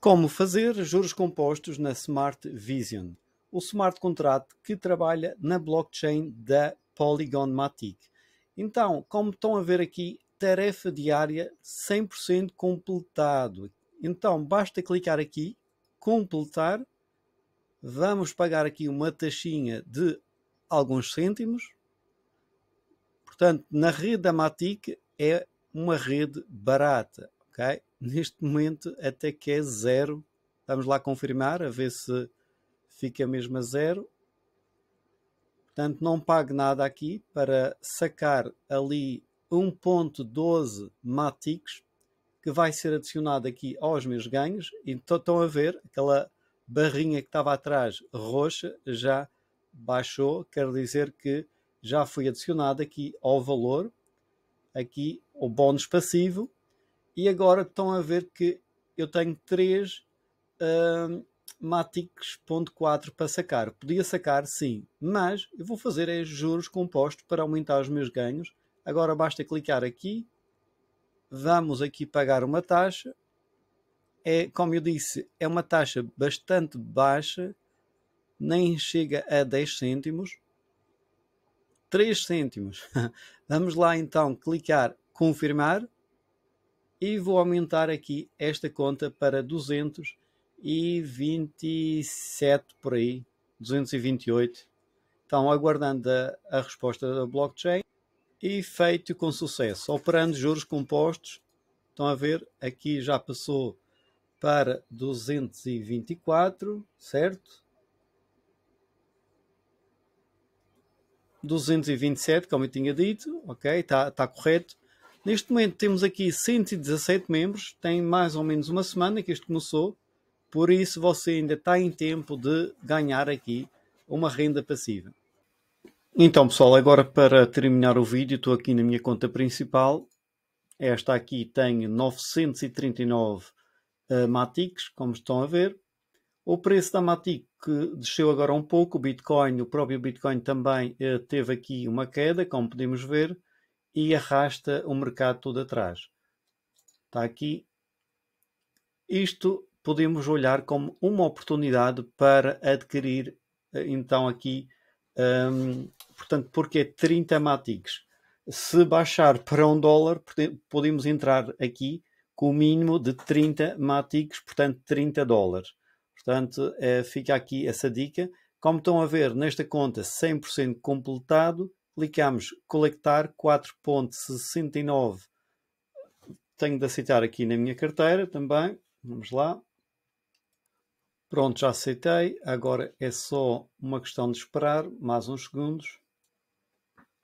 Como fazer juros compostos na Smart Vision, o smart contract que trabalha na blockchain da Polygon Matic. Então, como estão a ver aqui, tarefa diária 100% completado. Então, basta clicar aqui, completar. Vamos pagar aqui uma taxinha de alguns cêntimos. Portanto, na rede da Matic é uma rede barata, ok? neste momento até que é zero. Vamos lá confirmar, a ver se fica mesmo a zero. Portanto, não pago nada aqui para sacar ali 1.12 matics que vai ser adicionado aqui aos meus ganhos. Então estão a ver aquela barrinha que estava atrás roxa já baixou, quer dizer que já foi adicionado aqui ao valor aqui o bónus passivo e agora estão a ver que eu tenho três uh, hum, Matix.4 para sacar. Podia sacar, sim, mas eu vou fazer é juros compostos para aumentar os meus ganhos. Agora basta clicar aqui, vamos aqui pagar uma taxa. É, como eu disse, é uma taxa bastante baixa, nem chega a 10 cêntimos. 3 cêntimos. vamos lá então clicar confirmar e vou aumentar aqui esta conta para 227 por aí, 228. Então, aguardando a, a resposta da blockchain e feito com sucesso, operando juros compostos. Estão a ver, aqui já passou para 224, certo? 227, como eu tinha dito, ok, está tá correto. Neste momento temos aqui 117 membros, tem mais ou menos uma semana que isto começou, por isso você ainda está em tempo de ganhar aqui uma renda passiva. Então pessoal, agora para terminar o vídeo, estou aqui na minha conta principal. Esta aqui tem 939 uh, eh, Matics, como estão a ver. O preço da Matic desceu agora um pouco, o Bitcoin, o próprio Bitcoin também uh, teve aqui uma queda, como podemos ver e arrasta o mercado todo atrás. Está aqui. Isto podemos olhar como uma oportunidade para adquirir, eh, então aqui, um, portanto, porque é 30 matics. Se baixar para um dólar, podemos entrar aqui com o mínimo de 30 matics, portanto 30 dólares. Portanto, é, fica aqui essa dica. Como estão a ver, nesta conta 100% completado, clicamos coletar 4.69. Tenho de aceitar aqui na minha carteira também. Vamos lá. Pronto, já aceitei. Agora é só uma questão de esperar mais uns segundos.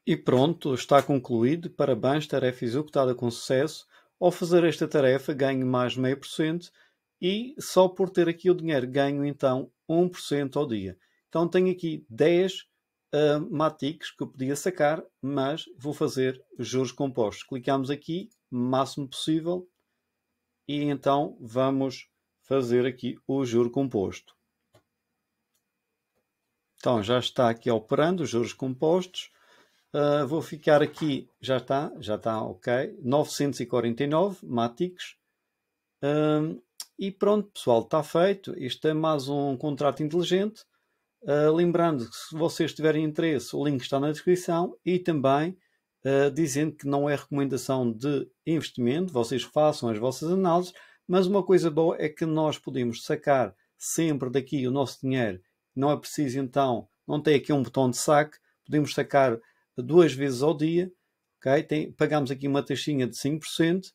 E pronto, está concluído. Parabéns, tarefa executada com sucesso. Ao fazer esta tarefa, ganho mais meio por cento e só por ter aqui o dinheiro ganho então 1% ao dia. Então tenho aqui 10 uh, que eu podia sacar, mas vou fazer juros compostos. Clicamos aqui, máximo possível, e então vamos fazer aqui o juro composto. Então já está aqui operando os juros compostos. Uh, vou ficar aqui, já está, já está ok, 949 matics. Uh, e pronto, pessoal, está feito. Este é mais um contrato inteligente Uh, lembrando que se vocês tiverem interesse, o link está na descrição e também uh, dizendo que não é recomendação de investimento, vocês façam as vossas análises, mas uma coisa boa é que nós podemos sacar sempre daqui o nosso dinheiro. Não é preciso então, não tem aqui um botão de saque, podemos sacar duas vezes ao dia, okay? Tem, pagamos aqui uma taxinha de 5% uh,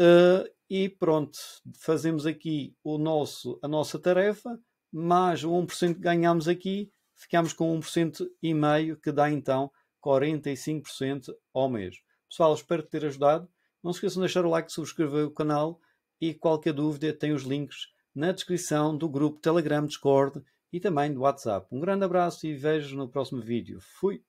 ah, e pronto, fazemos aqui o nosso, a nossa tarefa mais o 1% que ganhamos aqui, ficamos com 1% e meio, que dá então 45% ao mês. Pessoal, espero ter ajudado. Não se esqueçam de deixar o like, subscrever o canal e qualquer dúvida tem os links na descrição do grupo Telegram, Discord e também do WhatsApp. Um grande abraço e vejo no próximo vídeo. Fui!